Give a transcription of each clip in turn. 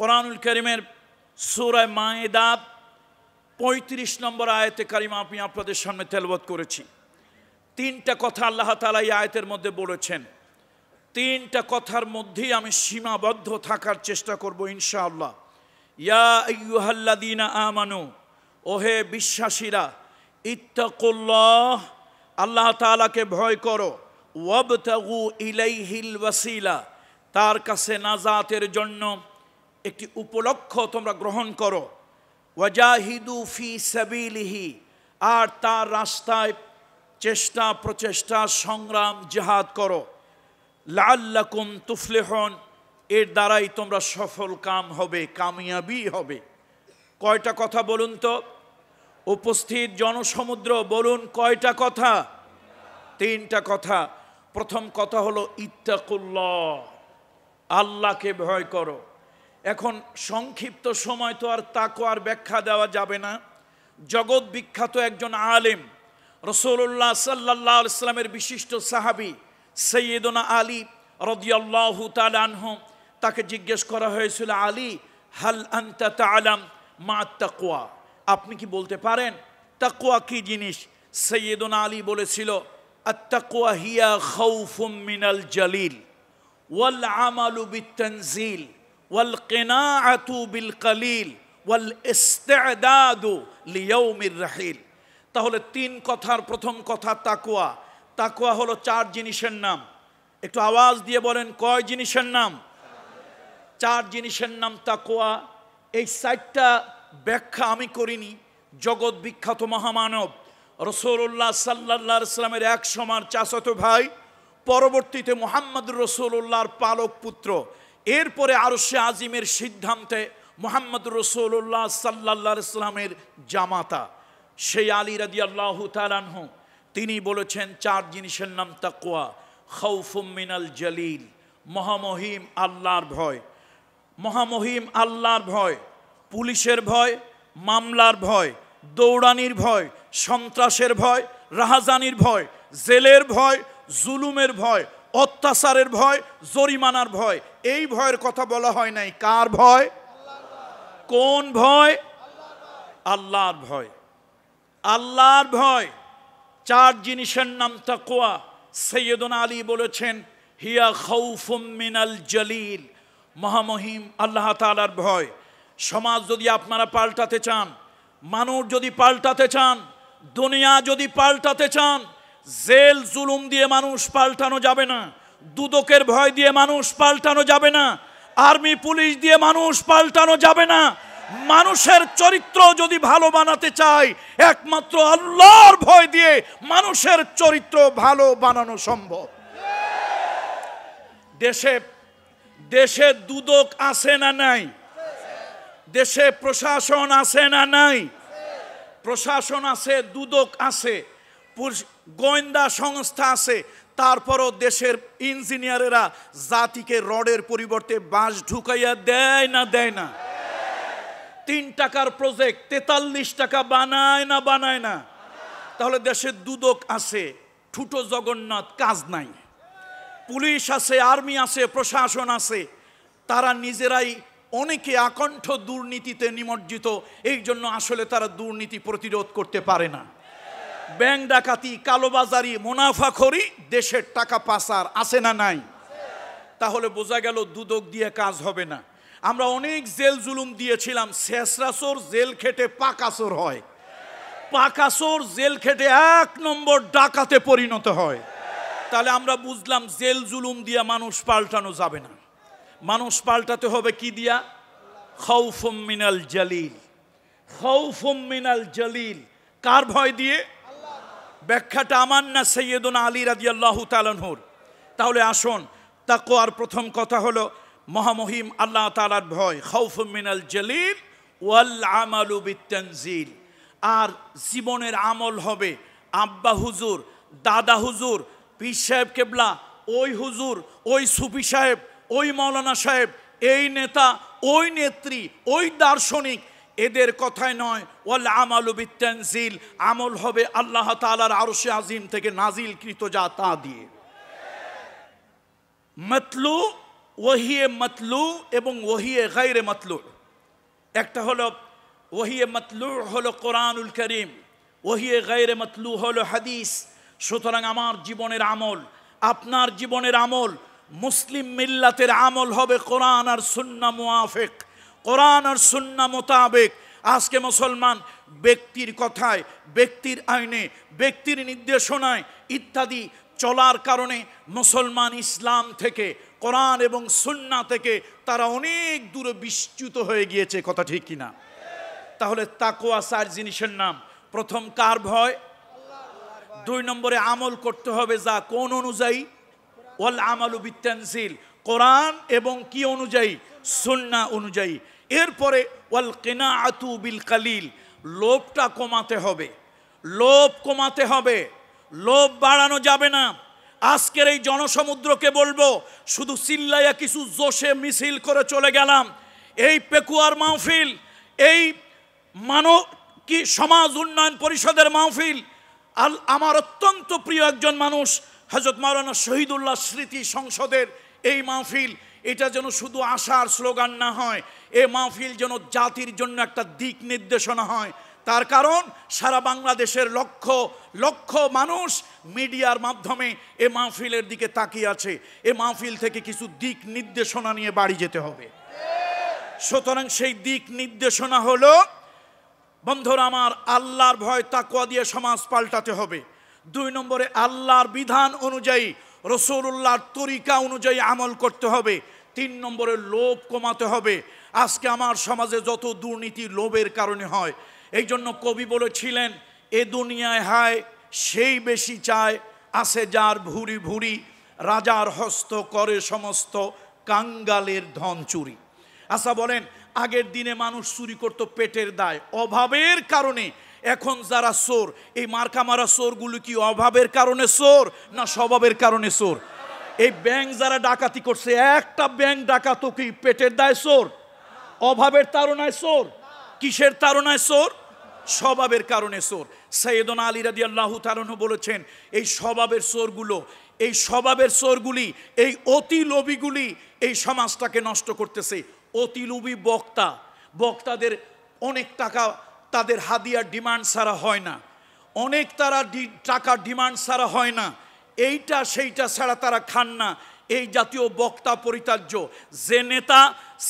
কোরআনুল করিমের সুরায় মায়েদাত পঁয়ত্রিশ নম্বর আয়তে কারিমা আমি আপনাদের সামনে তেলবোধ করেছি তিনটা কথা আল্লাহ তালা এই আয়তের মধ্যে বলেছেন তিনটা কথার মধ্যেই আমি সীমাবদ্ধ থাকার চেষ্টা করবো ইনশাআল্লাহ ইয়া আমানু ওহে বিশ্বাসীরা ইত্তাকুল্লাহ আল্লাহ তালাকে ভয় করো ওয়াবতাগু ইলাইহিল ওয়াসিলা তার কাছে নাজাতের জন্য একটি উপলক্ষ তোমরা গ্রহণ করো ওয়াজাহিদু ফি সাবিলিহি আর তার রাস্তায় চেষ্টা প্রচেষ্টা সংগ্রাম জেহাদ করো লাল্লাকুম তুফলেহন এর দ্বারাই তোমরা সফল কাম হবে কামিয়াবি হবে কয়টা কথা বলুন তো উপস্থিত জনসমুদ্র বলুন কয়টা কথা তিনটা কথা প্রথম কথা হলো ইত্তাকুল্লাহ আল্লাহকে ভয় করো এখন সংক্ষিপ্ত সময় তো আর তাকো আর ব্যাখ্যা দেওয়া যাবে না জগৎ বিখ্যাত একজন আলেম রসুল্লাহ সাল্লাহ ইসলামের বিশিষ্ট সাহাবি সৈয়দনা আলী রদিয়াল্লাহ তালহ তাকে জিজ্ঞেস করা হয়েছিল আলী হাল আন্তা তালাম মা তাকোয়া আপনি কি বলতে পারেন তাকোয়া কি জিনিস সৈয়দনা আলী বলেছিল আত্তাকোয়া হিয়া খৌফুম মিনাল জালিল ওয়াল আমালু বিতনজিল والقناعة بالقليل والاستعداد ليوم الرحيل তাহলে তিন কথার প্রথম কথা তাকুয়া তাকুয়া হলো চার জিনিসের নাম একটু আওয়াজ দিয়ে বলেন কয় জিনিসের নাম চার জিনিসের নাম তাকুয়া এই সাইটটা ব্যাখ্যা আমি করিনি জগৎ বিখ্যাত মহামানব রসুল্লাহ সাল্লা ইসলামের এক সমার চাচত ভাই পরবর্তীতে মোহাম্মদ রসুল্লাহর পালক পুত্র এরপরে সে আজিমের সিদ্ধান্তে মোহাম্মদ রসুল্লাহ সাল্লা জামাতা সেই আলী রাজি আল্লাহ তালানহ তিনি বলেছেন চার জিনিসের নাম তাকুয়া খৌফুমিনাল জলিল মহামহিম আল্লাহর ভয় মহামহিম আল্লাহর ভয় পুলিশের ভয় মামলার ভয় দৌড়ানির ভয় সন্ত্রাসের ভয় রাহাজানির ভয় জেলের ভয় জুলুমের ভয় অত্যাচারের ভয় জরিমানার ভয় এই ভয়ের কথা বলা হয় নাই কার ভয় কোন ভয় আল্লাহর ভয় আল্লাহর ভয় চার জিনিসের নাম তাকোয়া সৈয়দন আলী বলেছেন হিয়া খৌফুম মিনাল জলিল মহামহিম আল্লাহ তালার ভয় সমাজ যদি আপনারা পাল্টাতে চান মানুষ যদি পাল্টাতে চান দুনিয়া যদি পাল্টাতে চান জেল জুলুম দিয়ে মানুষ পাল্টানো যাবে না দুদকের ভয় দিয়ে মানুষ পাল্টানো যাবে না আর্মি পুলিশ দিয়ে মানুষ পাল্টানো যাবে না মানুষের চরিত্র যদি ভালো বানাতে চাই একমাত্র আল্লাহর ভয় দিয়ে মানুষের চরিত্র ভালো বানানো সম্ভব দেশে দেশে দুদক আছে না নাই দেশে প্রশাসন আছে না নাই প্রশাসন আছে দুদক আছে গোয়েন্দা সংস্থা আছে তারপরও দেশের ইঞ্জিনিয়ারেরা জাতিকে রডের পরিবর্তে বাঁশ ঢুকাইয়া দেয় না দেয় না তিন টাকার প্রজেক্ট তেতাল্লিশ টাকা বানায় না বানায় না তাহলে দেশের দুদক আছে ঠুটো জগন্নাথ কাজ নাই পুলিশ আছে আর্মি আছে প্রশাসন আছে তারা নিজেরাই অনেকে আকণ্ঠ দুর্নীতিতে নিমজ্জিত এই জন্য আসলে তারা দুর্নীতি প্রতিরোধ করতে পারে না ব্যাংক ডাকাতি কালোবাজারি মুনাফাখরি দেশের টাকা পাচার আছে না নাই তাহলে বোঝা গেল দুদক দিয়ে কাজ হবে না আমরা অনেক জেল জুলুম দিয়েছিলাম শেষরাচোর জেল খেটে পাকাচোর হয় পাকাচোর জেল খেটে এক নম্বর ডাকাতে পরিণত হয় তাহলে আমরা বুঝলাম জেল জুলুম দিয়ে মানুষ পাল্টানো যাবে না মানুষ পাল্টাতে হবে কি দিয়া খৌফম মিনাল জালিল খৌফম মিনাল জালিল কার ভয় দিয়ে ব্যাখ্যাটা আমার না সৈয়দুন আলী রাজিয়াল্লাহু তালনহুর তাহলে আসুন তাকোয়ার প্রথম কথা হলো মহামহিম আল্লাহ তালার ভয় খৌফ মিনাল জলিল ওয়াল আমালু বিতনজিল আর জীবনের আমল হবে আব্বা হুজুর দাদা হুজুর পীর সাহেব কেবলা ওই হুজুর ওই সুফি সাহেব ওই মৌলানা সাহেব এই নেতা ওই নেত্রী ওই দার্শনিক এদের কথাই নয় ওয়াল আমাল বিত্যানজিল আমল হবে আল্লাহ তালার আরশে আজিম থেকে কৃত যা তা দিয়ে মতলু ওহিয়ে মতলু এবং ওহিয়ে গাইরে মতলু একটা হলো ওহিয়ে মতলু হলো কোরআনুল করিম ওহিয়ে গাইরে মতলু হলো হাদিস সুতরাং আমার জীবনের আমল আপনার জীবনের আমল মুসলিম মিল্লাতের আমল হবে কোরআন আর সুন্না মুআফেক কোরআন আর সুন্না মোতাবেক আজকে মুসলমান ব্যক্তির কথায় ব্যক্তির আইনে ব্যক্তির নির্দেশনায় ইত্যাদি চলার কারণে মুসলমান ইসলাম থেকে কোরআন এবং সুন্না থেকে তারা অনেক দূরে বিচ্যুত হয়ে গিয়েছে কথা ঠিক কিনা তাহলে তাকোয়া সার জিনিসের নাম প্রথম কার ভয় দুই নম্বরে আমল করতে হবে যা কোন অনুযায়ী ওয়াল আমল বিত্যানসিল কোরআন এবং কি অনুযায়ী সুন্না অনুযায়ী এরপরে ওয়াল কেনা আতু বিল কালিল লোভটা কমাতে হবে লোভ কমাতে হবে লোভ বাড়ানো যাবে না আজকের এই জনসমুদ্রকে বলবো শুধু সিল্লাইয়া কিছু জোশে মিছিল করে চলে গেলাম এই পেকুয়ার মাহফিল এই মানব কি সমাজ উন্নয়ন পরিষদের মাহফিল আল আমার অত্যন্ত প্রিয় একজন মানুষ হজরত মারানা শহীদুল্লাহ স্মৃতি সংসদের এই মাহফিল এটা যেন শুধু আশার স্লোগান না হয় এ মাহফিল যেন জাতির জন্য একটা দিক নির্দেশনা হয় তার কারণ সারা বাংলাদেশের লক্ষ লক্ষ মানুষ মিডিয়ার মাধ্যমে এ মাহফিলের দিকে তাকিয়ে আছে এ মাহফিল থেকে কিছু দিক নির্দেশনা নিয়ে বাড়ি যেতে হবে সুতরাং সেই দিক নির্দেশনা হল বন্ধুরা আমার আল্লাহর ভয় তাকুয়া দিয়ে সমাজ পাল্টাতে হবে দুই নম্বরে আল্লাহর বিধান অনুযায়ী রসুল্লাহর তরিকা অনুযায়ী আমল করতে হবে তিন নম্বরে লোভ কমাতে হবে আজকে আমার সমাজে যত দুর্নীতি লোভের কারণে হয় এই জন্য কবি বলেছিলেন এ দুনিয়ায় হায় সেই বেশি চায় আছে যার ভুরি ভুরি রাজার হস্ত করে সমস্ত কাঙ্গালের ধন চুরি আচ্ছা বলেন আগের দিনে মানুষ চুরি করত পেটের দায় অভাবের কারণে এখন যারা সোর এই মার্কামারা সোরগুলো কি অভাবের কারণে সোর না স্বভাবের কারণে সোর এই ব্যাংক যারা ডাকাতি করছে একটা ব্যাংক ডাকাতো কি পেটের দায় সোর অভাবের তারণায় সোর কিসের তারণায় সোর স্বভাবের কারণে সোর সৈয়দনা আলী রাজি আল্লাহ তারণ বলেছেন এই স্বভাবের সোরগুলো এই স্বভাবের সোরগুলি এই অতি লোভিগুলি এই সমাজটাকে নষ্ট করতেছে অতি লোভী বক্তা বক্তাদের অনেক টাকা তাদের হাদিয়ার ডিমান্ড ছাড়া হয় না অনেক তারা টাকা ডিমান্ড ছাড়া হয় না এইটা সেইটা ছাড়া তারা খান না এই জাতীয় বক্তা পরিতার্য যে নেতা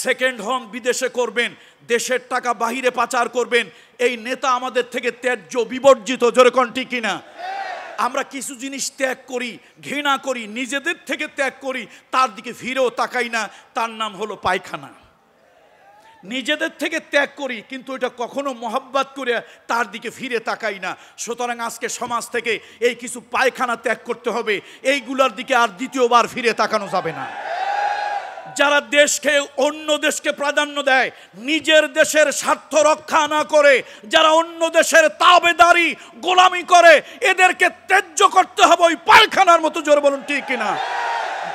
সেকেন্ড হোম বিদেশে করবেন দেশের টাকা বাহিরে পাচার করবেন এই নেতা আমাদের থেকে ত্যায্য বিবর্জিত যেরকম কিনা আমরা কিছু জিনিস ত্যাগ করি ঘৃণা করি নিজেদের থেকে ত্যাগ করি তার দিকে ভিড়েও তাকাই না তার নাম হলো পায়খানা নিজেদের থেকে ত্যাগ করি কিন্তু এটা কখনো মহাব্বাত করে তার দিকে ফিরে তাকাই না সুতরাং আজকে সমাজ থেকে এই কিছু পায়খানা ত্যাগ করতে হবে এইগুলার দিকে আর দ্বিতীয়বার ফিরে তাকানো যাবে না যারা দেশকে অন্য দেশকে প্রাধান্য দেয় নিজের দেশের স্বার্থ রক্ষা না করে যারা অন্য দেশের তাবেদারি গোলামি করে এদেরকে ত্যায্য করতে হবে ওই পায়খানার মতো জোর বলুন ঠিক কিনা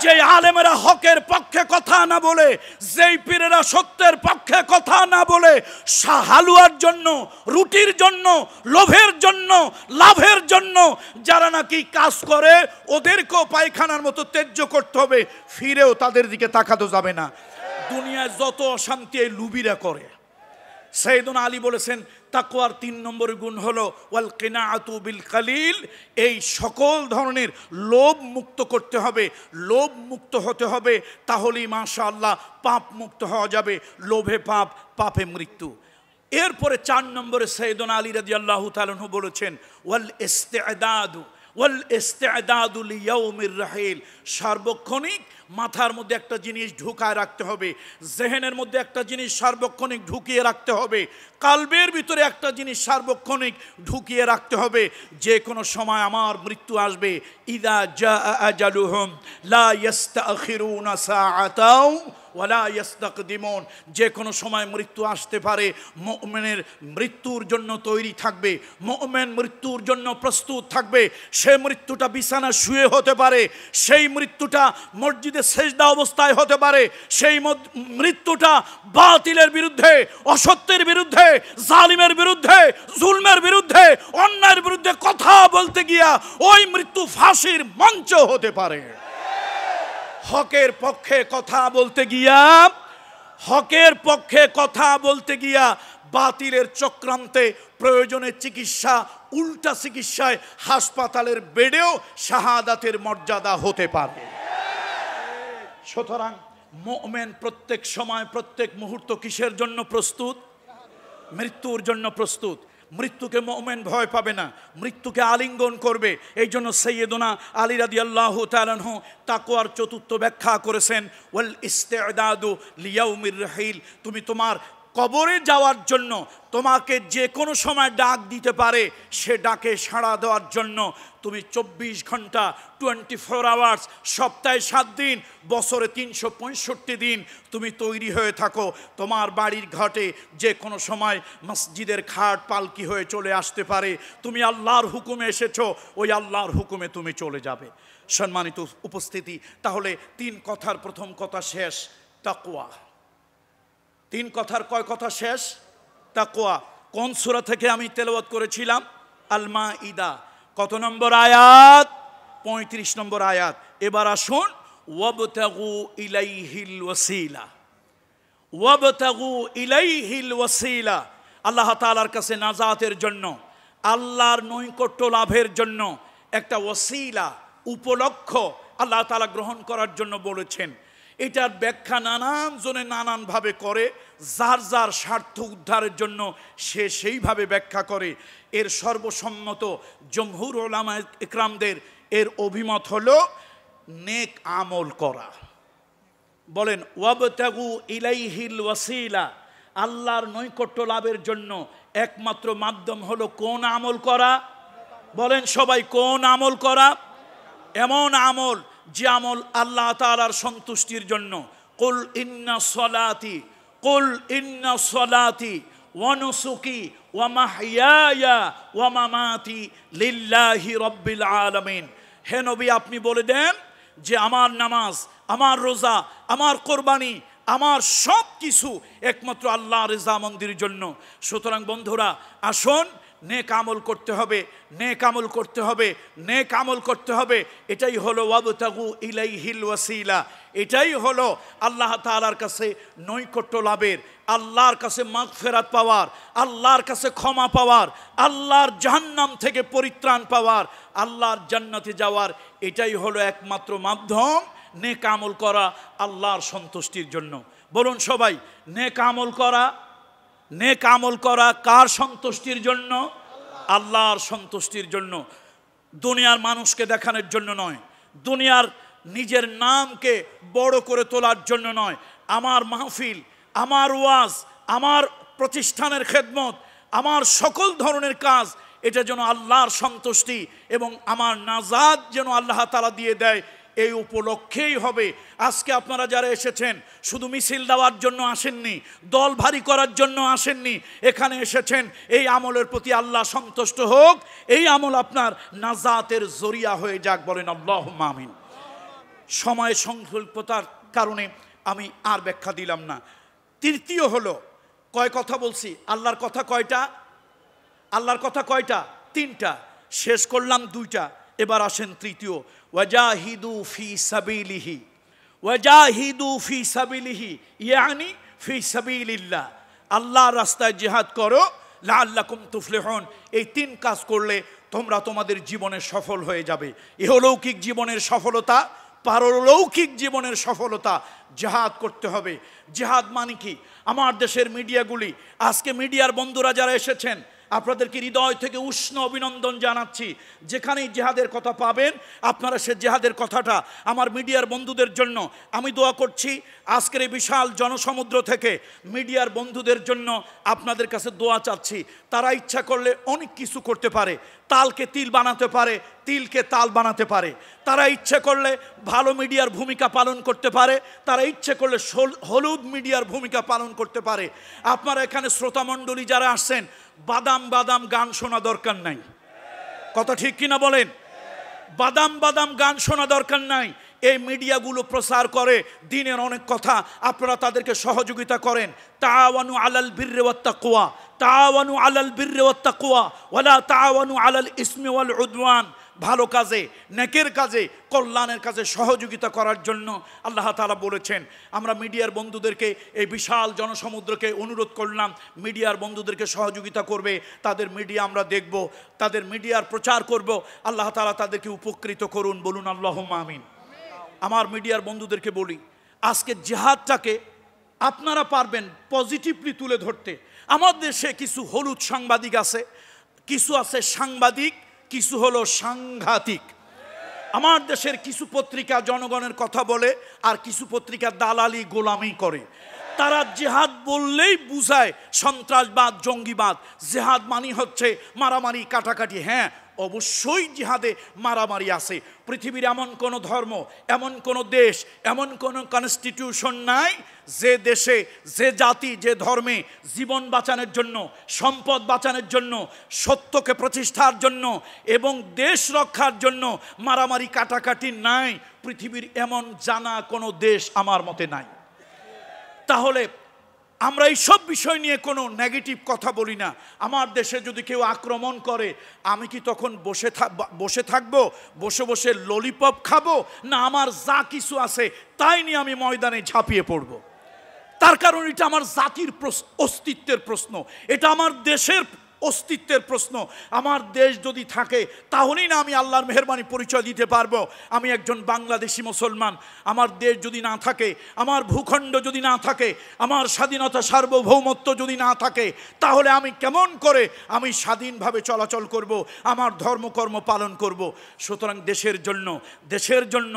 যে আলেমেরা হকের পক্ষে কথা না বলে যেই পীরেরা সত্যের পক্ষে কথা না বলে হালুয়ার জন্য রুটির জন্য লোভের জন্য লাভের জন্য যারা নাকি কাজ করে ওদেরকেও পায়খানার মতো তেজ্য করতে হবে ফিরেও তাদের দিকে তাকাতো যাবে না দুনিয়ায় যত অশান্তি এই লুবিরা করে সাইদুন আলী বলেছেন তাকুয়ার তিন নম্বর গুণ হলো ওয়াল কেনা আতু বিল কালিল এই সকল ধরনের লোভ মুক্ত করতে হবে লোভ মুক্ত হতে হবে তাহলেই মাশা আল্লাহ পাপ মুক্ত হওয়া যাবে লোভে পাপ পাপে মৃত্যু এরপরে চার নম্বরে সৈদুন আলী রাজি আল্লাহ তালু বলেছেন ওয়াল ইস্তেদাদু ওয়াল ইস্তেদাদুল ইয়ৌমির রাহিল সার্বক্ষণিক মাথার মধ্যে একটা জিনিস ঢুকায় রাখতে হবে জেহেনের মধ্যে একটা জিনিস সার্বক্ষণিক ঢুকিয়ে রাখতে হবে কালবের ভিতরে একটা জিনিস সার্বক্ষণিক ঢুকিয়ে রাখতে হবে যে কোনো সময় আমার মৃত্যু আসবে ইদা জা আজালুহম লা ইয়াস্তাখিরুনা সাআতাও ওয়ালা ইয়াসদাক দিমন যে কোনো সময় মৃত্যু আসতে পারে মোমেনের মৃত্যুর জন্য তৈরি থাকবে মোমেন মৃত্যুর জন্য প্রস্তুত থাকবে সে মৃত্যুটা বিছানা শুয়ে হতে পারে সেই মৃত্যুটা মসজিদে সেজদা অবস্থায় হতে পারে সেই মৃত্যুটা বাতিলের বিরুদ্ধে অসত্যের বিরুদ্ধে জালিমের বিরুদ্ধে জুলমের বিরুদ্ধে অন্যায়ের বিরুদ্ধে কথা বলতে গিয়া ওই মৃত্যু ফাঁসির মঞ্চ হতে পারে হকের পক্ষে কথা বলতে গিয়া হকের পক্ষে কথা বলতে গিয়া বাতিলের চক্রান্তে প্রয়োজনে চিকিৎসা উল্টা চিকিৎসায় হাসপাতালের বেডেও শাহাদাতের মর্যাদা হতে পারে সুতরাং মোমেন প্রত্যেক সময় প্রত্যেক মুহূর্ত কিসের জন্য প্রস্তুত মৃত্যুর জন্য প্রস্তুত মৃত্যুকে মোমেন ভয় পাবে না মৃত্যুকে আলিঙ্গন করবে এই জন্য সৈয়দনা আলী রাদি আল্লাহ তালানহ আর চতুর্থ ব্যাখ্যা করেছেন ওয়েল ইস্তেদাদু লিয়াউমির রাহিল তুমি তোমার কবরে যাওয়ার জন্য তোমাকে যে কোনো সময় ডাক দিতে পারে সে ডাকে সাড়া দেওয়ার জন্য তুমি চব্বিশ ঘন্টা টোয়েন্টি ফোর আওয়ার্স সপ্তাহে সাত দিন বছরে তিনশো পঁয়ষট্টি দিন তুমি তৈরি হয়ে থাকো তোমার বাড়ির ঘাটে যে কোনো সময় মসজিদের খাট পালকি হয়ে চলে আসতে পারে তুমি আল্লাহর হুকুমে এসেছো ওই আল্লাহর হুকুমে তুমি চলে যাবে সম্মানিত উপস্থিতি তাহলে তিন কথার প্রথম কথা শেষ তাকুয়া তিন কথার কয় কথা শেষ তাকোয়া কোন সুরা থেকে আমি তেলবত করেছিলাম আলমা ইদা কত নম্বর আয়াত পঁয়ত্রিশ নম্বর আয়াত এবার আসুন ওয়াবতাগু ইলাইহিল ওয়াসিলা ওয়াবতাগু ইলাইহিল ওয়াসিলা আল্লাহ তালার কাছে নাজাতের জন্য আল্লাহর নৈকট্য লাভের জন্য একটা ওসিলা উপলক্ষ আল্লাহ তালা গ্রহণ করার জন্য বলেছেন এটার ব্যাখ্যা নানান জনে নানানভাবে করে যার যার স্বার্থ উদ্ধারের জন্য সে সেইভাবে ব্যাখ্যা করে এর সর্বসম্মত জমহুর ওলামা ইকরামদের এর অভিমত হল নেক আমল করা বলেন ওয়াবতাগু ইলাইহিল ওয়াসিলা আল্লাহর নৈকট্য লাভের জন্য একমাত্র মাধ্যম হল কোন আমল করা বলেন সবাই কোন আমল করা এমন আমল যে আমল আল্লাহ তালার সন্তুষ্টির জন্য কুল ইন্না সলাতি কুল ইন্না সলাতি ওয়ানুসুকি ওয়া মাহিয়ায়া ওয়া মামাতি লিল্লাহি রব্বিল আলামিন হে নবী আপনি বলে দেন যে আমার নামাজ আমার রোজা আমার কোরবানি আমার সব কিছু একমাত্র আল্লাহ রেজা মন্দির জন্য সুতরাং বন্ধুরা আসুন নেক আমল করতে হবে নেক আমল করতে হবে নেক আমল করতে হবে এটাই হলো ওয়াবতাগু হিল ওয়াসিলা এটাই হলো আল্লাহ তালার কাছে নৈকট্য লাভের আল্লাহর কাছে মাঘ ফেরাত পাওয়ার আল্লাহর কাছে ক্ষমা পাওয়ার আল্লাহর জাহান্নাম থেকে পরিত্রাণ পাওয়ার আল্লাহর জান্নাতে যাওয়ার এটাই হলো একমাত্র মাধ্যম নেক আমল করা আল্লাহর সন্তুষ্টির জন্য বলুন সবাই নেক আমল করা নেক আমল করা কার সন্তুষ্টির জন্য আল্লাহর সন্তুষ্টির জন্য দুনিয়ার মানুষকে দেখানোর জন্য নয় দুনিয়ার নিজের নামকে বড় করে তোলার জন্য নয় আমার মাহফিল আমার ওয়াজ আমার প্রতিষ্ঠানের খেদমত আমার সকল ধরনের কাজ এটা যেন আল্লাহর সন্তুষ্টি এবং আমার নাজাদ যেন আল্লাহ তালা দিয়ে দেয় এই উপলক্ষেই হবে আজকে আপনারা যারা এসেছেন শুধু মিছিল দেওয়ার জন্য আসেননি দল ভারী করার জন্য আসেননি এখানে এসেছেন এই আমলের প্রতি আল্লাহ সন্তুষ্ট হোক এই আমল আপনার নাজাতের জরিয়া হয়ে যাক বলেন আল্লাহ মামিন সময় সংকল্পতার কারণে আমি আর ব্যাখ্যা দিলাম না তৃতীয় হলো কয় কথা বলছি আল্লাহর কথা কয়টা আল্লাহর কথা কয়টা তিনটা শেষ করলাম দুইটা এবার আসেন তৃতীয় ওয়াজাহিদু ফি সাবিলিহি ওয়াজাহিদু ফি সাবিলিহি ইয়ানি ফি সাবিলিল্লাহ আল্লাহ রাস্তায় জিহাদ করো লা আল্লাকুম তুফলেহন এই তিন কাজ করলে তোমরা তোমাদের জীবনে সফল হয়ে যাবে ইহলৌকিক জীবনের সফলতা পারলৌকিক জীবনের সফলতা জেহাদ করতে হবে জেহাদ মানে কি আমার দেশের মিডিয়াগুলি আজকে মিডিয়ার বন্ধুরা যারা এসেছেন আপনাদেরকে হৃদয় থেকে উষ্ণ অভিনন্দন জানাচ্ছি যেখানেই জেহাদের কথা পাবেন আপনারা সে জেহাদের কথাটা আমার মিডিয়ার বন্ধুদের জন্য আমি দোয়া করছি আজকের এই বিশাল জনসমুদ্র থেকে মিডিয়ার বন্ধুদের জন্য আপনাদের কাছে দোয়া চাচ্ছি তারা ইচ্ছা করলে অনেক কিছু করতে পারে তালকে তিল বানাতে পারে তিলকে তাল বানাতে পারে তারা ইচ্ছে করলে ভালো মিডিয়ার ভূমিকা পালন করতে পারে তারা ইচ্ছে করলে হলুদ মিডিয়ার ভূমিকা পালন করতে পারে আপনারা এখানে শ্রোতামণ্ডলী যারা আসছেন বাদাম বাদাম গান শোনা দরকার নাই কথা ঠিক কিনা বলেন বাদাম বাদাম গান শোনা দরকার নাই এই মিডিয়াগুলো প্রচার করে দিনের অনেক কথা আপনারা তাদেরকে সহযোগিতা করেন তাওয়ানু আলাল বীর তাকোয়া তাওয়ানু আলাল বীর তাকোয়া ওয়ালা তাওয়ানু আলাল ইসমি ওয়াল উদওয়ান ভালো কাজে নেকের কাজে কল্যাণের কাজে সহযোগিতা করার জন্য আল্লাহ তালা বলেছেন আমরা মিডিয়ার বন্ধুদেরকে এই বিশাল জনসমুদ্রকে অনুরোধ করলাম মিডিয়ার বন্ধুদেরকে সহযোগিতা করবে তাদের মিডিয়া আমরা দেখব তাদের মিডিয়ার প্রচার করব আল্লাহ তালা তাদেরকে উপকৃত করুন বলুন আল্লাহ মামিন আমার মিডিয়ার বন্ধুদেরকে বলি আজকে জেহাদটাকে আপনারা পারবেন পজিটিভলি তুলে ধরতে আমার দেশে কিছু হলুদ সাংবাদিক আছে কিছু আছে সাংবাদিক কিছু হলো সাংঘাতিক আমার দেশের কিছু পত্রিকা জনগণের কথা বলে আর কিছু পত্রিকা দালালি গোলামি করে তারা জেহাদ বললেই বুঝায় সন্ত্রাসবাদ জঙ্গিবাদ জেহাদ মানি হচ্ছে মারামারি কাটাকাটি হ্যাঁ অবশ্যই জিহাদে মারামারি আছে পৃথিবীর এমন কোনো ধর্ম এমন কোনো দেশ এমন কোনো কনস্টিটিউশন নাই যে দেশে যে জাতি যে ধর্মে জীবন বাঁচানোর জন্য সম্পদ বাঁচানোর জন্য সত্যকে প্রতিষ্ঠার জন্য এবং দেশ রক্ষার জন্য মারামারি কাটাকাটি নাই পৃথিবীর এমন জানা কোনো দেশ আমার মতে নাই তাহলে আমরা এই সব বিষয় নিয়ে কোনো নেগেটিভ কথা বলি না আমার দেশে যদি কেউ আক্রমণ করে আমি কি তখন বসে বসে থাকবো বসে বসে ললিপপ খাবো না আমার যা কিছু আছে তাই নিয়ে আমি ময়দানে ঝাঁপিয়ে পড়ব তার কারণ এটা আমার জাতির অস্তিত্বের প্রশ্ন এটা আমার দেশের অস্তিত্বের প্রশ্ন আমার দেশ যদি থাকে তাহলেই না আমি আল্লাহর মেহরবানি পরিচয় দিতে পারবো আমি একজন বাংলাদেশি মুসলমান আমার দেশ যদি না থাকে আমার ভূখণ্ড যদি না থাকে আমার স্বাধীনতা সার্বভৌমত্ব যদি না থাকে তাহলে আমি কেমন করে আমি স্বাধীনভাবে চলাচল করব আমার ধর্মকর্ম পালন করব সুতরাং দেশের জন্য দেশের জন্য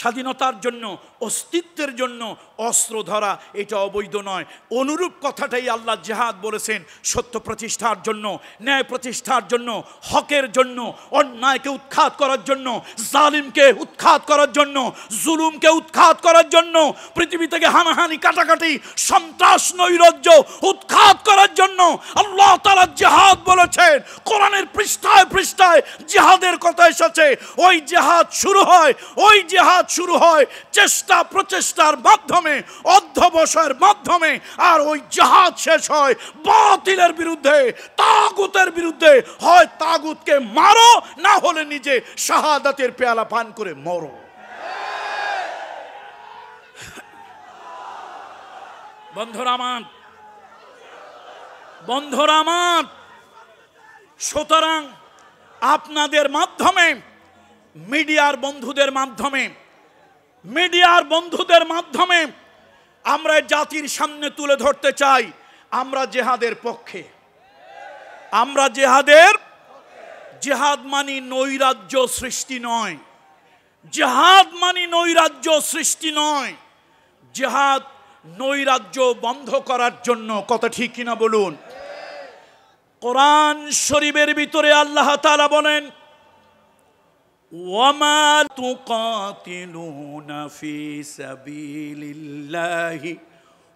স্বাধীনতার জন্য অস্তিত্বের জন্য অস্ত্র ধরা এটা অবৈধ নয় অনুরূপ কথাটাই আল্লাহ জেহাদ বলেছেন সত্য প্রতিষ্ঠার জন্য ন্যায় প্রতিষ্ঠার জন্য হকের জন্য অন্যায়কে উৎখাত করার জন্য জালিমকে উৎখাত করার জন্য জুলুমকে উৎখাত করার জন্য পৃথিবী থেকে হানাহানি কাটাকাটি সন্ত্রাস নৈরাজ্য উৎখাত করার জন্য আল্লাহ তারা জেহাদ বলেছেন কোরআনের পৃষ্ঠায় পৃষ্ঠায় জেহাদের কথা এসেছে ওই জেহাদ শুরু হয় ওই জেহাদ শুরু হয় চেষ্টা প্রচেষ্টার মাধ্যমে অধ্যবসায়ের মাধ্যমে আর ওই জাহাজ শেষ হয় বাতিলের বিরুদ্ধে তাগুতের বিরুদ্ধে হয় তাগুতকে মারো না হলে নিজে শাহাদাতের পেয়ালা পান করে মরো বন্ধুরা আমার বন্ধুরা সুতরাং আপনাদের মাধ্যমে মিডিয়ার বন্ধুদের মাধ্যমে মিডিয়ার বন্ধুদের মাধ্যমে আমরা জাতির সামনে তুলে ধরতে চাই আমরা জেহাদের পক্ষে আমরা জেহাদের জেহাদ মানি নৈরাজ্য সৃষ্টি নয় জেহাদ মানি নৈরাজ্য সৃষ্টি নয় জেহাদ নৈরাজ্য বন্ধ করার জন্য কথা ঠিক কিনা বলুন কোরআন শরীফের ভিতরে আল্লাহ তালা বলেন وما تقاتلون في سبيل الله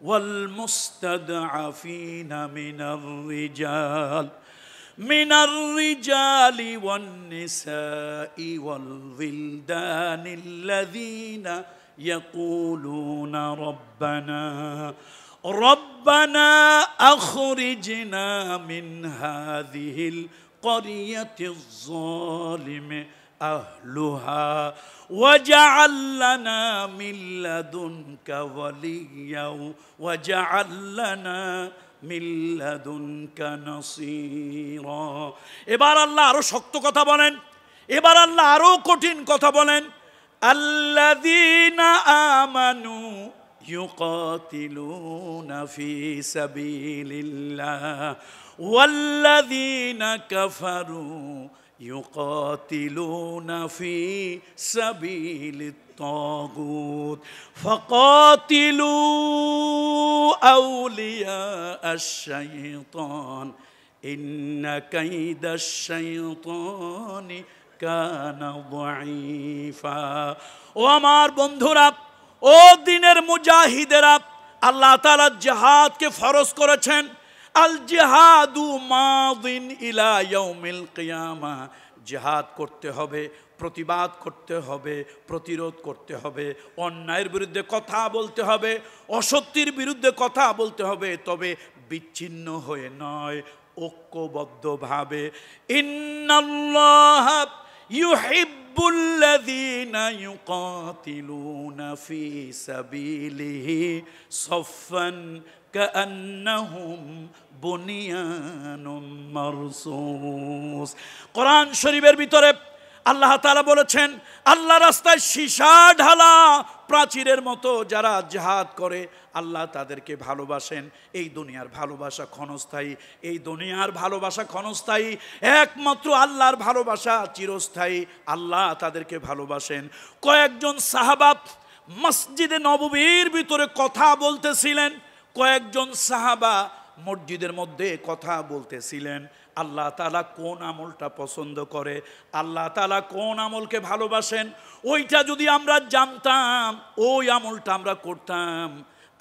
والمستضعفين من الرجال من الرجال والنساء والولدان الذين يقولون ربنا ربنا اخرجنا من هذه القريه الظالمه أهلها وجعل لنا من لدنك وليا وجعل لنا من لدنك نصيرا إبار الله رو شكتو কথা বলেন এবার আল্লাহ আরো কঠিন কথা বলেন يقاتلون في سبيل الله والذين كفروا يقاتلون في سبيل الطاغوت فقاتلوا اولياء الشيطان ان كيد الشيطان كان ضعيفا ومار بندورا ও দিনের الله আল্লাহ তালা كيف ফরজ করেছেন আল জেহাদু মাদিন ইলা ইয়াউমিল কিয়ামা জেহাদ করতে হবে প্রতিবাদ করতে হবে প্রতিরোধ করতে হবে অন্যায়ের বিরুদ্ধে কথা বলতে হবে অসত্যির বিরুদ্ধে কথা বলতে হবে তবে বিচ্ছিন্ন হয়ে নয় ঐক্যবদ্ধভাবে ইন্নাল্লাহ ইউহিব্বুল্লাযীনা ইউকাতিলুনা ফী সাবিলিহি সাফফান কান্নাহুম বনিয়ানুম মারসুস কোরআন শরীফের ভিতরে আল্লাহ তালা বলেছেন আল্লাহ রাস্তায় সীসা ঢালা প্রাচীরের মতো যারা জাহাদ করে আল্লাহ তাদেরকে ভালোবাসেন এই দুনিয়ার ভালোবাসা ক্ষণস্থায়ী এই দুনিয়ার ভালোবাসা ক্ষণস্থায়ী একমাত্র আল্লাহর ভালোবাসা চিরস্থায়ী আল্লাহ তাদেরকে ভালোবাসেন কয়েকজন সাহাবাব মসজিদে নববীর ভিতরে কথা বলতেছিলেন কয়েকজন সাহাবা মসজিদের মধ্যে কথা বলতেছিলেন আল্লাহ তালা কোন আমলটা পছন্দ করে আল্লাহ তালা কোন আমলকে ভালোবাসেন ওইটা যদি আমরা জানতাম ওই আমলটা আমরা করতাম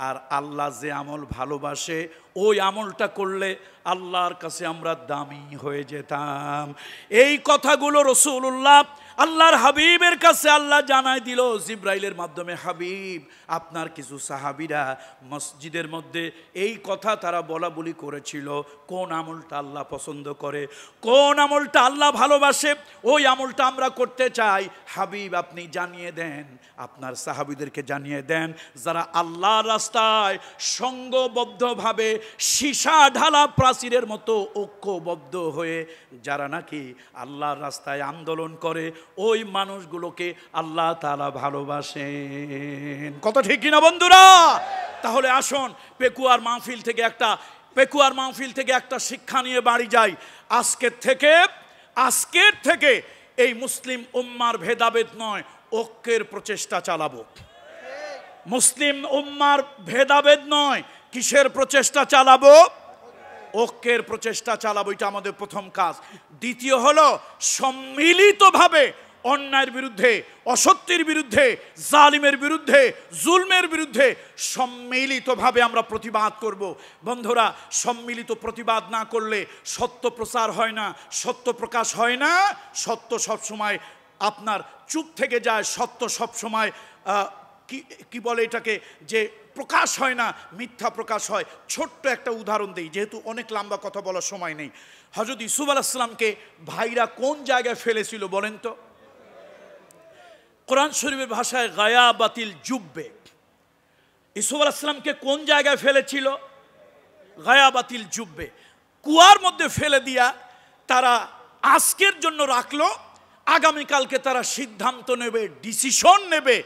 আর আল্লাহ যে আমল ভালোবাসে ওই আমলটা করলে আল্লাহর কাছে আমরা দামি হয়ে যেতাম এই কথাগুলো রসুল্লাহ আল্লাহর হাবিবের কাছে আল্লাহ জানাই দিল জিব্রাইলের মাধ্যমে হাবিব আপনার কিছু সাহাবিরা মসজিদের মধ্যে এই কথা তারা বলা বলি করেছিল কোন আমলটা আল্লাহ পছন্দ করে কোন আমলটা আল্লাহ ভালোবাসে ওই আমলটা আমরা করতে চাই হাবিব আপনি জানিয়ে দেন আপনার সাহাবিদেরকে জানিয়ে দেন যারা আল্লাহ রাস্তায় সঙ্গবদ্ধভাবে সীসা ঢালা প্রাচীরের মতো ঐক্যবদ্ধ হয়ে যারা নাকি আল্লাহর রাস্তায় আন্দোলন করে ওই মানুষগুলোকে আল্লাহ তালা ভালোবাসেন কত ঠিক কিনা বন্ধুরা তাহলে আসুন পেকুয়ার মাহফিল থেকে একটা পেকুয়ার মাহফিল থেকে একটা শিক্ষা নিয়ে বাড়ি যাই আজকের থেকে আজকের থেকে এই মুসলিম উম্মার ভেদাভেদ নয় ঐক্যের প্রচেষ্টা চালাবো মুসলিম উম্মার ভেদাভেদ নয় কিসের প্রচেষ্টা চালাবো ঐক্যের প্রচেষ্টা চালাবো এটা আমাদের প্রথম কাজ দ্বিতীয় হলো সম্মিলিতভাবে অন্যায়ের বিরুদ্ধে অসত্যের বিরুদ্ধে জালিমের বিরুদ্ধে জুলমের বিরুদ্ধে সম্মিলিতভাবে আমরা প্রতিবাদ করব বন্ধুরা সম্মিলিত প্রতিবাদ না করলে সত্য প্রচার হয় না সত্য প্রকাশ হয় না সত্য সবসময় আপনার চুপ থেকে যায় সত্য সবসময় কি বলে এটাকে যে প্রকাশ হয় না মিথ্যা প্রকাশ হয় ছোট্ট একটা উদাহরণ দিই যেহেতু অনেক লম্বা কথা বলার সময় নেই হজরত ইসুফ আলাহিসামকে ভাইরা কোন জায়গায় ফেলেছিল বলেন তো কোরআন শরীফের ভাষায় গায়া বাতিল জুব্বে ইসুফ আলাহিসামকে কোন জায়গায় ফেলেছিল গায়া বাতিল জুব্বে কুয়ার মধ্যে ফেলে দিয়া তারা আজকের জন্য রাখলো আগামীকালকে তারা সিদ্ধান্ত নেবে ডিসিশন নেবে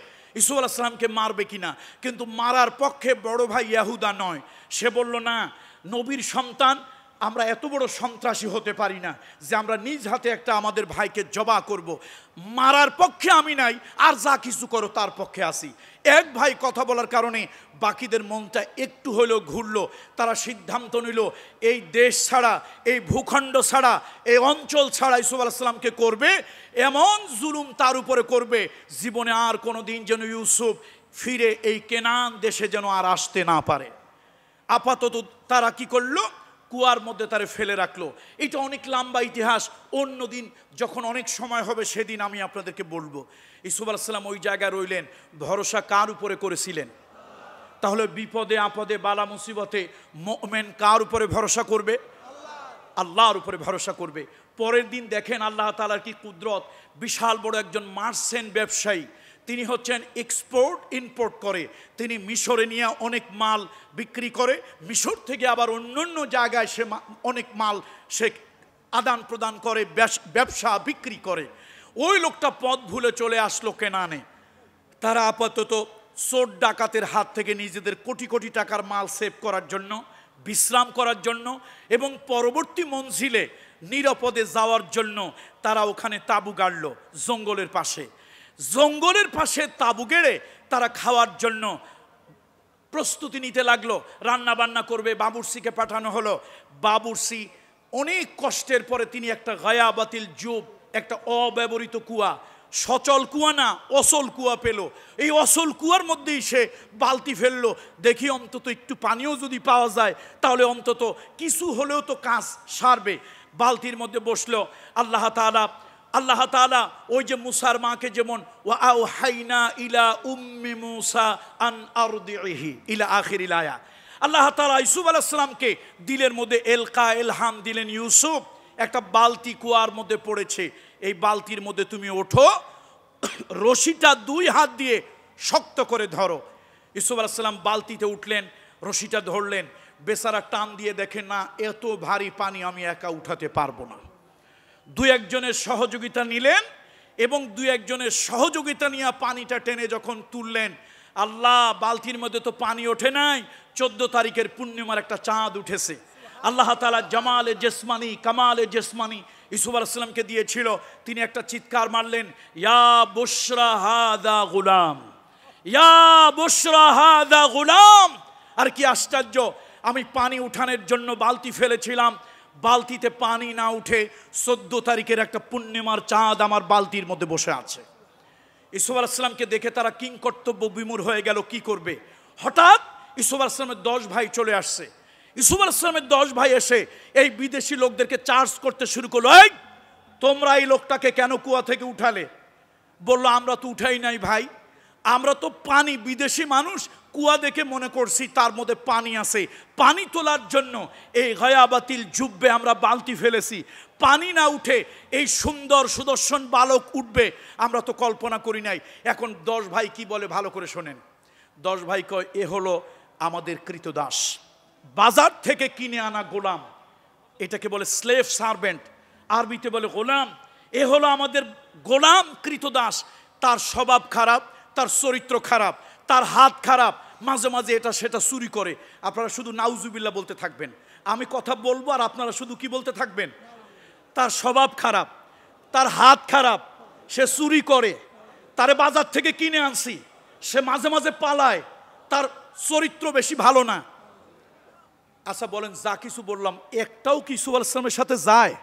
ইসু আসলামকে মারবে কিনা কিন্তু মারার পক্ষে বড় ভাই ইয়াহুদা নয় সে বলল না নবীর সন্তান আমরা এত বড় সন্ত্রাসী হতে পারি না যে আমরা নিজ হাতে একটা আমাদের ভাইকে জবা করব। মারার পক্ষে আমি নাই আর যা কিছু করো তার পক্ষে আসি এক ভাই কথা বলার কারণে বাকিদের মনটা একটু হলেও ঘুরল তারা সিদ্ধান্ত নিল এই দেশ ছাড়া এই ভূখণ্ড ছাড়া এই অঞ্চল ছাড়া ইসুফ আলাইসালামকে করবে এমন জুলুম তার উপরে করবে জীবনে আর কোনো দিন যেন ইউসুফ ফিরে এই কেনান দেশে যেন আর আসতে না পারে আপাতত তারা কি করলো কুয়ার মধ্যে তারে ফেলে রাখলো এটা অনেক লম্বা ইতিহাস অন্য দিন যখন অনেক সময় হবে সেদিন আমি আপনাদেরকে বলবো ইসুফ আলাইসাল্লাম ওই জায়গায় রইলেন ভরসা কার উপরে করেছিলেন তাহলে বিপদে আপদে বালা মুসিবতে মেন কার উপরে ভরসা করবে আল্লাহর উপরে ভরসা করবে পরের দিন দেখেন আল্লাহ তালার কি কুদরত বিশাল বড় একজন মার্সেন ব্যবসায়ী তিনি হচ্ছেন এক্সপোর্ট ইম্পোর্ট করে তিনি মিশরে নিয়ে অনেক মাল বিক্রি করে মিশর থেকে আবার অন্য অন্য জায়গায় সে অনেক মাল সে আদান প্রদান করে ব্যবসা বিক্রি করে ওই লোকটা পথ ভুলে চলে আসলো কেনানে তারা আপাতত চোর ডাকাতের হাত থেকে নিজেদের কোটি কোটি টাকার মাল সেভ করার জন্য বিশ্রাম করার জন্য এবং পরবর্তী মঞ্জিলে নিরাপদে যাওয়ার জন্য তারা ওখানে তাঁবু গাড়ল জঙ্গলের পাশে জঙ্গলের পাশে তাঁবু গেড়ে তারা খাওয়ার জন্য প্রস্তুতি নিতে লাগলো রান্না বান্না করবে বাবুরসিকে পাঠানো হলো বাবুরসি অনেক কষ্টের পরে তিনি একটা বাতিল জুব একটা অব্যবহৃত কুয়া সচল কুয়া না অসল কুয়া পেল এই অসল কুয়ার মধ্যেই সে বালতি ফেললো দেখি অন্তত একটু পানীয় যদি পাওয়া যায় তাহলে অন্তত কিছু হলেও তো কাঁচ সারবে বালতির মধ্যে বসলো আল্লাহ তালা আল্লাহ তালা ওই যে মুসার মাকে যেমন ও হাইনা ইলা উম্মি মুসা আন আরদিহি ইলা আখির ইলায়া আল্লাহ তালা ইসুফ আলাইসালামকে দিলের মধ্যে এলকা এলহাম দিলেন ইউসুফ একটা বালতি কুয়ার মধ্যে পড়েছে এই বালতির মধ্যে তুমি ওঠো রশিটা দুই হাত দিয়ে শক্ত করে ধরো ইসুফ আলাইসাল্লাম বালতিতে উঠলেন রশিটা ধরলেন বেসারা টান দিয়ে দেখেন না এত ভারী পানি আমি একা উঠাতে পারবো না দু একজনের সহযোগিতা নিলেন এবং দু একজনের সহযোগিতা নিয়ে পানিটা টেনে যখন তুললেন আল্লাহ বালতির মধ্যে তো পানি ওঠে নাই চোদ্দ তারিখের পূর্ণিমার একটা চাঁদ উঠেছে আল্লাহ তালা জামালে জেসমানি কামালে জেসমানি ইসুফ আলাইসলামকে দিয়েছিল তিনি একটা চিৎকার মারলেন ইয়া বসরা হাদা গুলাম ইয়া বসরা হাদা গুলাম আর কি আশ্চর্য আমি পানি উঠানের জন্য বালতি ফেলেছিলাম বালতিতে পানি না উঠে চোদ্দ তারিখের একটা পূর্ণিমার চাঁদ আমার বালতির মধ্যে বসে আছে ইসুফ আলাইসলামকে দেখে তারা কিং কর্তব্য বিমূর হয়ে গেল কি করবে হঠাৎ ইসুফ আলাইসলামের দশ ভাই চলে আসছে ইসুফ আলাইসলামের দশ ভাই এসে এই বিদেশি লোকদেরকে চার্জ করতে শুরু করলো এই তোমরা এই লোকটাকে কেন কুয়া থেকে উঠালে বলল আমরা তো উঠাই নাই ভাই আমরা তো পানি বিদেশি মানুষ কুয়া দেখে মনে করছি তার মধ্যে পানি আছে পানি তোলার জন্য এই হয়াবাতিল জুব্বে আমরা বালতি ফেলেছি পানি না উঠে এই সুন্দর সুদর্শন বালক উঠবে আমরা তো কল্পনা করি নাই এখন দশ ভাই কি বলে ভালো করে শোনেন দশ ভাই কয় এ হলো আমাদের কৃতদাস বাজার থেকে কিনে আনা গোলাম এটাকে বলে স্লেভ সার্ভেন্ট আরবিতে বলে গোলাম এ হলো আমাদের গোলাম কৃতদাস তার স্বভাব খারাপ তার চরিত্র খারাপ তার হাত খারাপ মাঝে মাঝে এটা সেটা চুরি করে আপনারা শুধু নাউজুবিল্লা বলতে থাকবেন আমি কথা বলবো আর আপনারা শুধু কি বলতে থাকবেন তার স্বভাব খারাপ তার হাত খারাপ সে চুরি করে তারে বাজার থেকে কিনে আনছি সে মাঝে মাঝে পালায় তার চরিত্র বেশি ভালো না আচ্ছা বলেন যা কিছু বললাম একটাও কি ইসুফ সাথে যায়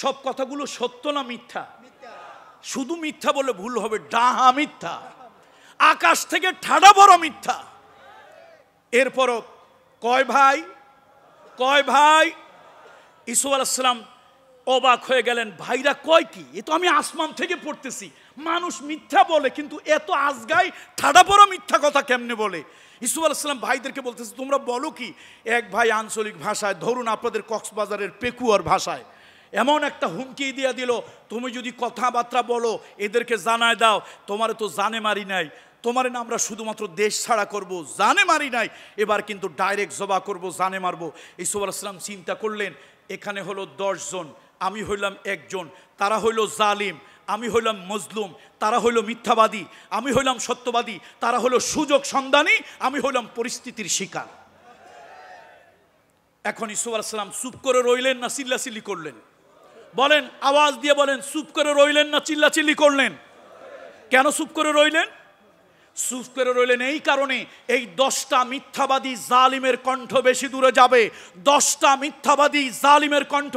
সব কথাগুলো সত্য না মিথ্যা শুধু মিথ্যা বলে ভুল হবে ডাহা মিথ্যা আকাশ থেকে ঠাডা বড় মিথ্যা এরপরও কয় ভাই কয় ভাই ইসু আলাইসালাম অবাক হয়ে গেলেন ভাইরা কয় কি এ তো আমি আসমান থেকে পড়তেছি মানুষ মিথ্যা বলে কিন্তু এত আজগাই ঠাডা বড় মিথ্যা কথা কেমনে বলে ইসু আলাইসালাম ভাইদেরকে বলতেছে তোমরা বলো কি এক ভাই আঞ্চলিক ভাষায় ধরুন আপনাদের কক্সবাজারের পেকুয়ার ভাষায় এমন একটা হুমকি দিয়ে দিল তুমি যদি কথাবার্তা বলো এদেরকে জানায় দাও তোমার তো জানে মারি নাই তোমার না আমরা শুধুমাত্র দেশ ছাড়া করবো জানে মারি নাই এবার কিন্তু ডাইরেক্ট জবা করব জানে মারবো ইসুফ আলাইসলাম চিন্তা করলেন এখানে হলো দশজন আমি হইলাম একজন তারা হইল জালিম আমি হইলাম মজলুম তারা হইল মিথ্যাবাদী আমি হইলাম সত্যবাদী তারা হলো সুযোগ সন্ধানী আমি হইলাম পরিস্থিতির শিকার এখন ইসুফ আলাইসলাম চুপ করে রইলেন না চিল্লাচিল্লি করলেন বলেন আওয়াজ দিয়ে বলেন চুপ করে রইলেন না চিল্লাচিল্লি করলেন কেন চুপ করে রইলেন চুপ করে রইলেন এই কারণে এই দশটা মিথ্যাবাদী জালিমের কণ্ঠ বেশি দূরে যাবে দশটা মিথ্যাবাদী জালিমের কণ্ঠ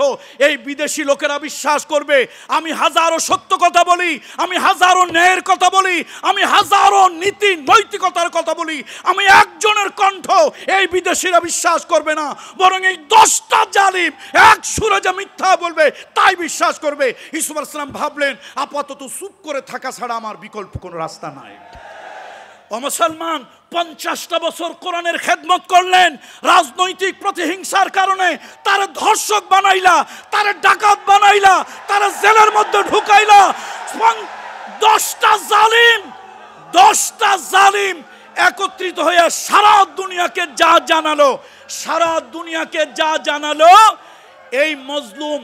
এই বিদেশি লোকেরা বিশ্বাস করবে আমি হাজারো সত্য কথা বলি আমি হাজারো ন্যায়ের কথা বলি আমি হাজারো নীতি নৈতিকতার কথা বলি আমি একজনের কণ্ঠ এই বিদেশিরা বিশ্বাস করবে না বরং এই দশটা জালিম এক সুরে যে মিথ্যা বলবে তাই বিশ্বাস করবে ইসুফ ইসলাম ভাবলেন আপাতত চুপ করে থাকা ছাড়া আমার বিকল্প কোনো রাস্তা নাই অমুসলমান পঞ্চাশটা বছর কোরআনের খেদমত করলেন রাজনৈতিক প্রতিহিংসার কারণে তার ধর্ষক বানাইলা তার ডাকাত বানাইলা তার জেলের মধ্যে ঢুকাইলা দশটা জালিম দশটা জালিম একত্রিত হয়ে সারা দুনিয়াকে যা জানালো সারা দুনিয়াকে যা জানালো এই মজলুম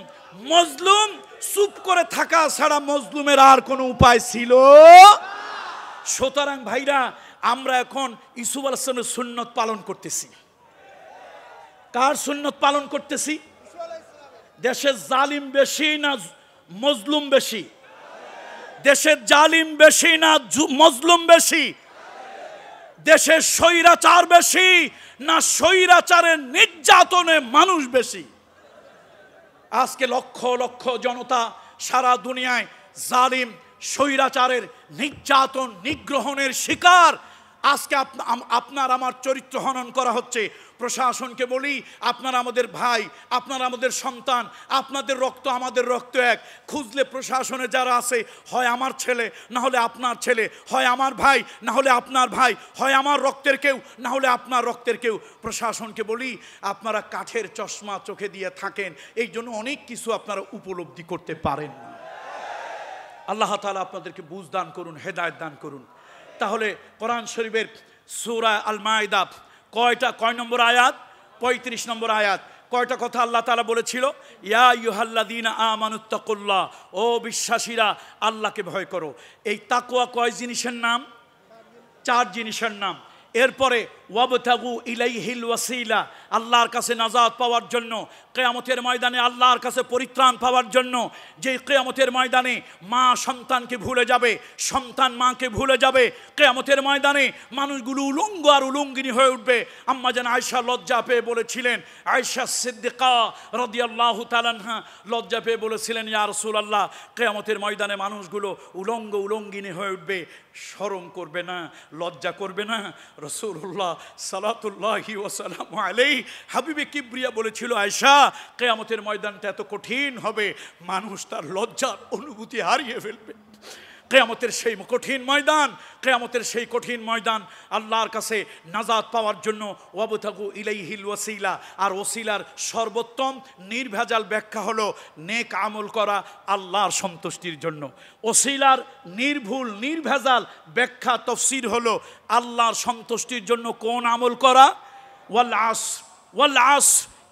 মজলুম চুপ করে থাকা ছাড়া মজলুমের আর কোনো উপায় ছিল সুতরাং ভাইরা আমরা এখন ইসুফ আলাইসলামের সুন্নত পালন করতেছি কার সুন্নত পালন করতেছি দেশের জালিম বেশি না মজলুম বেশি দেশের জালিম বেশি না মজলুম বেশি দেশের স্বৈরাচার বেশি না স্বৈরাচারের নির্যাতনে মানুষ বেশি আজকে লক্ষ লক্ষ জনতা সারা দুনিয়ায় জালিম স্বৈরাচারের নির্যাতন নিগ্রহণের শিকার আজকে আপনার আমার চরিত্র হনন করা হচ্ছে প্রশাসনকে বলি আপনারা আমাদের ভাই আপনারা আমাদের সন্তান আপনাদের রক্ত আমাদের রক্ত এক খুঁজলে প্রশাসনে যারা আছে হয় আমার ছেলে না হলে আপনার ছেলে হয় আমার ভাই না হলে আপনার ভাই হয় আমার রক্তের কেউ না হলে আপনার রক্তের কেউ প্রশাসনকে বলি আপনারা কাঠের চশমা চোখে দিয়ে থাকেন এই জন্য অনেক কিছু আপনারা উপলব্ধি করতে পারেন না আল্লাহ তালা আপনাদেরকে বুঝ দান করুন হেদায়ত দান করুন তাহলে কোরআন শরীফের সুরা আল মায়দা কয়টা কয় নম্বর আয়াত পঁয়ত্রিশ নম্বর আয়াত কয়টা কথা আল্লাহ তালা বলেছিল ইয়া দিন আমানুত্তাকুল্লাহ ও বিশ্বাসীরা আল্লাহকে ভয় করো এই তাকুয়া কয় জিনিসের নাম চার জিনিসের নাম এরপরে ওয়াবতাগু ইলাইহিল ওয়াসিলা আল্লাহর কাছে নাজাদ পাওয়ার জন্য কেয়ামতের ময়দানে আল্লাহর কাছে পরিত্রাণ পাওয়ার জন্য যে কেয়ামতের ময়দানে মা সন্তানকে ভুলে যাবে সন্তান মাকে ভুলে যাবে কেয়ামতের ময়দানে মানুষগুলো উলঙ্গ আর উলঙ্গিনী হয়ে উঠবে আম্মা যেন আয়সা লজ্জা পেয়ে বলেছিলেন আয়সা সিদ্দিকা রদিয়াল্লাহ তালানহা লজ্জা পেয়ে বলেছিলেন ইয়া রসুল আল্লাহ কেয়ামতের ময়দানে মানুষগুলো উলঙ্গ উলঙ্গিনী হয়ে উঠবে সরম করবে না লজ্জা করবে না রসুল্লাহ সালাতুল্লাহি সালাম আলাই হাবিবে কিব্রিয়া বলেছিল আয়সা কেয়ামতের ময়দানটা এত কঠিন হবে মানুষ তার লজ্জার অনুভূতি হারিয়ে ফেলবে কেয়ামতের সেই কঠিন ময়দান কেয়ামতের সেই কঠিন ময়দান আল্লাহর কাছে নাজাদ পাওয়ার জন্য ওয়াবুথাকু ইলাইহিল ওয়াসিলা আর ওসিলার সর্বোত্তম নির্ভেজাল ব্যাখ্যা হলো নেক আমল করা আল্লাহর সন্তুষ্টির জন্য ওসিলার নির্ভুল নির্ভেজাল ব্যাখ্যা তফসির হলো আল্লাহর সন্তুষ্টির জন্য কোন আমল করা ওয়াল আস ওয়াল আস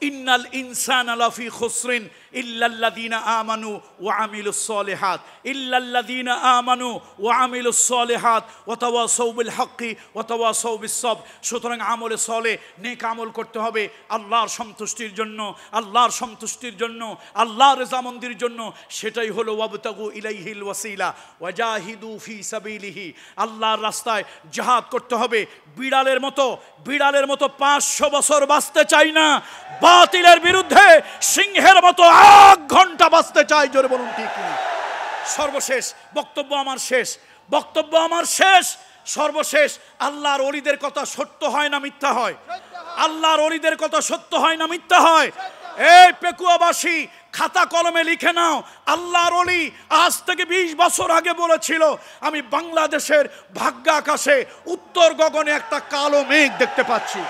ইন্নাল ইনসান আলাফি খুসরিন ইল্লাল্লাদিনা আমানু ওয়া আমিলু সলেহাত ইল্লাল্লাদিনা আমানু ওয়া আমিলু সলেহাত ওয়াতাওয়া সৌবিল হক্কি ওয়াতাওয়া সৌবিল সব সুতরাং আমলে সলে নেক আমল করতে হবে আল্লাহর সন্তুষ্টির জন্য আল্লাহর সন্তুষ্টির জন্য আল্লাহ রেজামন্দির জন্য সেটাই হলো ওয়াবতাগু ইলাইহিল ওয়াসিলা ওয়াজাহিদু ফি সাবিলিহি আল্লাহর রাস্তায় জাহাদ করতে হবে বিড়ালের মতো বিড়ালের মতো পাঁচশো বছর বাঁচতে চাই না বাতিলের বিরুদ্ধে সিংহের মতো এক ঘন্টা বাঁচতে চাই জোরে বলুন ঠিক সর্বশেষ বক্তব্য আমার শেষ বক্তব্য আমার শেষ সর্বশেষ আল্লাহর অলিদের কথা সত্য হয় না মিথ্যা হয় আল্লাহর অলিদের কথা সত্য হয় না মিথ্যা হয় এই পেকুয়াবাসী খাতা কলমে লিখে নাও আল্লাহর অলি আজ থেকে ২০ বছর আগে বলেছিল আমি বাংলাদেশের ভাগ্যাকাশে আকাশে উত্তর গগনে একটা কালো মেঘ দেখতে পাচ্ছি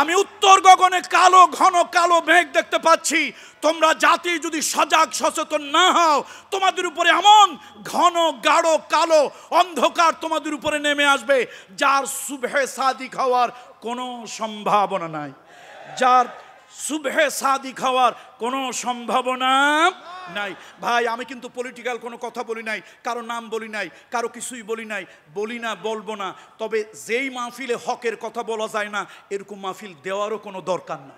আমি উত্তর গগনে কালো ঘন কালো মেঘ দেখতে পাচ্ছি তোমরা জাতি যদি সজাগ সচেতন না হও তোমাদের উপরে এমন ঘন গাঢ় কালো অন্ধকার তোমাদের উপরে নেমে আসবে যার শুভে সাদিক হওয়ার কোনো সম্ভাবনা নাই যার সুবহে সাদিক খাওয়ার কোনো সম্ভাবনা নাই ভাই আমি কিন্তু পলিটিক্যাল কোনো কথা বলি নাই কারো নাম বলি নাই কারো কিছুই বলি নাই বলি না বলবো না তবে যেই মাহফিলে হকের কথা বলা যায় না এরকম মাহফিল দেওয়ারও কোনো দরকার না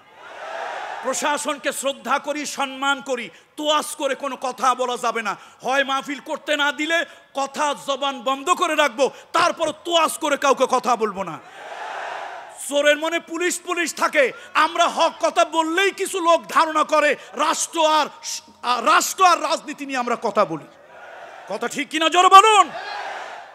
প্রশাসনকে শ্রদ্ধা করি সম্মান করি তোয়াস করে কোনো কথা বলা যাবে না হয় মাহফিল করতে না দিলে কথা জবান বন্ধ করে রাখবো তারপর তোয়াস করে কাউকে কথা বলবো না চোরের মনে পুলিশ পুলিশ থাকে আমরা হক কথা বললেই কিছু লোক ধারণা করে রাষ্ট্র আর রাষ্ট্র আর রাজনীতি নিয়ে আমরা কথা বলি কথা ঠিক কিনা জোর বলুন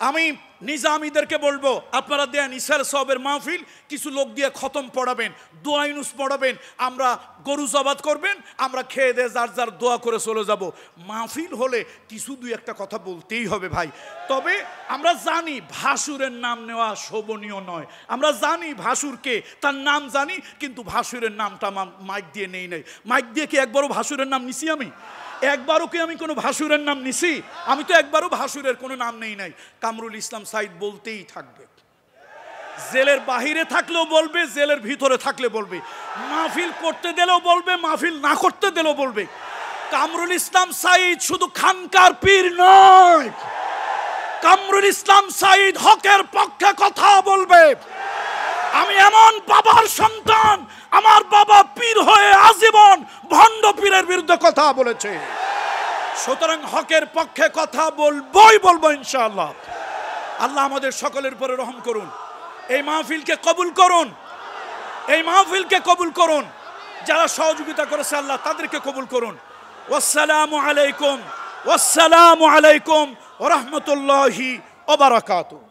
আমি নিজামীদেরকে বলবো আপনারা দেন ইসার সবের মাহফিল কিছু লোক দিয়ে খতম পড়াবেন দোয়াইনুস পড়াবেন আমরা গরু জবাদ করবেন আমরা খেয়ে দিয়ে যার যার দোয়া করে চলে যাব মাহফিল হলে কিছু দুই একটা কথা বলতেই হবে ভাই তবে আমরা জানি ভাসুরের নাম নেওয়া শোভনীয় নয় আমরা জানি ভাসুরকে তার নাম জানি কিন্তু ভাসুরের নামটা মাইক দিয়ে নেই নেই মাইক দিয়ে কি একবারও ভাসুরের নাম নিছি আমি একবারও কি আমি কোনো ভাসুরের নাম নিছি আমি তো একবারও ভাসুরের কোনো নাম নেই নাই কামরুল ইসলাম সাইদ বলতেই থাকবে জেলের বাহিরে থাকলেও বলবে জেলের ভিতরে থাকলে বলবে মাহফিল করতে দিলেও বলবে মাহফিল না করতে দিলেও বলবে কামরুল ইসলাম সাইদ শুধু খানকার পীর নয় কামরুল ইসলাম সাইদ হকের পক্ষে কথা বলবে আমি এমন বাবার সন্তান আমার বাবা পীর হয়ে আজীবন ভণ্ড পীরের বিরুদ্ধে কথা বলেছে সুতরাং হকের পক্ষে কথা বলবই বলবো ইনশাআল্লাহ আল্লাহ আমাদের সকলের উপরে রহম করুন এই মাহফিলকে কবুল করুন এই মাহফিলকে কবুল করুন যারা সহযোগিতা করেছে আল্লাহ তাদেরকে কবুল করুন ওসালামু আলাইকুম ওয়াসসালামু আলাইকুম ওরহমতুল্লাহি ওবারাকাতু